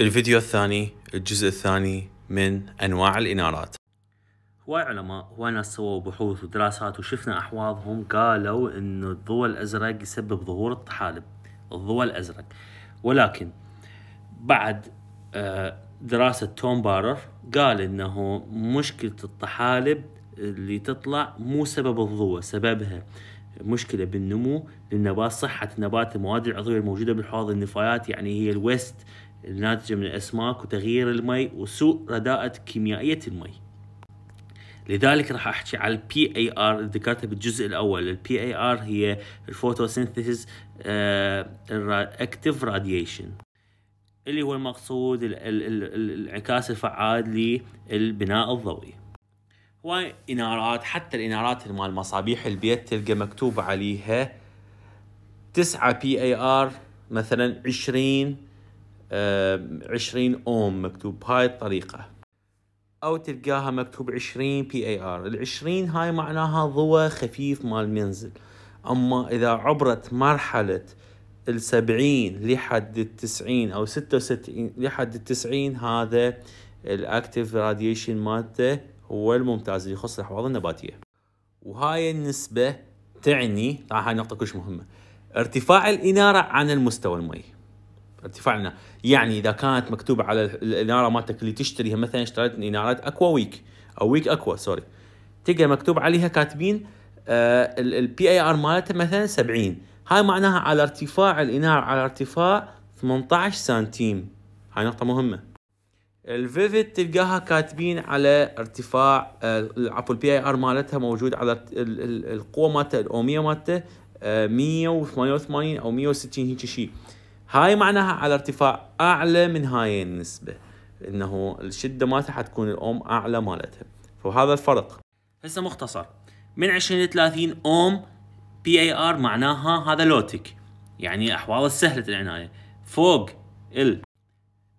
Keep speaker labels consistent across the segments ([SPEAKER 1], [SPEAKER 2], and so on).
[SPEAKER 1] الفيديو الثاني الجزء الثاني من أنواع الإنارات هواي علماء هواي ناس سووا بحوث ودراسات وشفنا أحواضهم قالوا إنه الضوء الأزرق يسبب ظهور الطحالب الضوء الأزرق ولكن بعد آه، دراسة توم بارر قال إنه مشكلة الطحالب اللي تطلع مو سبب الضوء سببها مشكله بالنمو للنبات صحه النبات المواد العضويه الموجوده بالحوض النفايات يعني هي الويست الناتجة من الأسماك وتغيير المي وسوء رداءة كيميائية المي لذلك راح احكي على البي اي ار ذكرتها بالجزء الاول البي اي ار هي الفوتوسينثيسيس آه، اكتيف راديشن اللي هو المقصود الانعكاس الفعال للبناء الضوئي هواي انارات حتى الانارات مال مصابيح البيت تلقى مكتوب عليها 9 بي اي ار مثلا 20 20 اوم مكتوب بهاي الطريقه او تلقاها مكتوب 20 بي اي ار ال 20 هاي معناها ضوء خفيف مال منزل اما اذا عبرت مرحله ال 70 لحد ال 90 او 66 لحد ال 90 هذا الاكتيف راديشن مالته هو الممتاز اللي يخص الاحواض النباتيه وهاي النسبه تعني هاي نقطه كلش مهمه ارتفاع الاناره عن المستوى المي ارتفاعنا يعني اذا كانت مكتوبه على الاناره مالتك اللي تشتريها مثلا اشتريت انارات اكوا ويك او ويك اكوا سوري تلقى مكتوب عليها كاتبين آه، البي اي ار مالتها مثلا 70 هاي معناها على ارتفاع الاناره على ارتفاع 18 سنتيم هاي نقطه مهمه الفيفيد تلقاها كاتبين على ارتفاع آه، عفوا البي اي ار مالتها موجود على القوه مالتها الاوميه مالتها آه، 188 او 160 هيك شيء هاي معناها على ارتفاع اعلى من هاي النسبه انه الشده مالتها حتكون الاوم اعلى مالتها فهذا الفرق هسه مختصر من 20 ل 30 اوم بي اي ار معناها هذا لوتك يعني احواض سهله العنايه فوق ال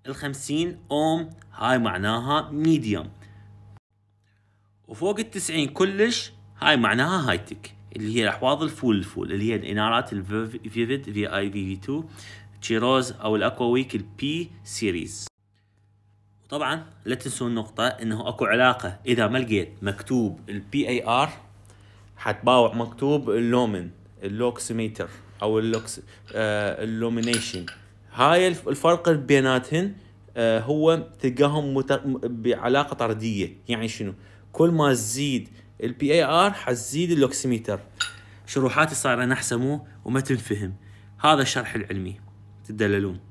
[SPEAKER 1] ال 50 اوم هاي معناها ميديوم وفوق ال 90 كلش هاي معناها هاي تك اللي هي الاحواض الفول الفول اللي هي الانارات الفيفيد في اي في في 2 تشيراز او الاكوا ويك البي سيريز طبعا لا تنسوا النقطة انه اكو علاقة اذا ما لقيت مكتوب البي اي ار حتباوع مكتوب اللومن اللوكسيميتر او اللوكس آه اللومينيشن هاي الفرق بيناتهن آه هو تلقاهم بعلاقة طردية يعني شنو كل ما تزيد البي اي ار حتزيد اللوكسيميتر شروحاتي صايرة نحسمه وما تنفهم هذا الشرح العلمي تدللون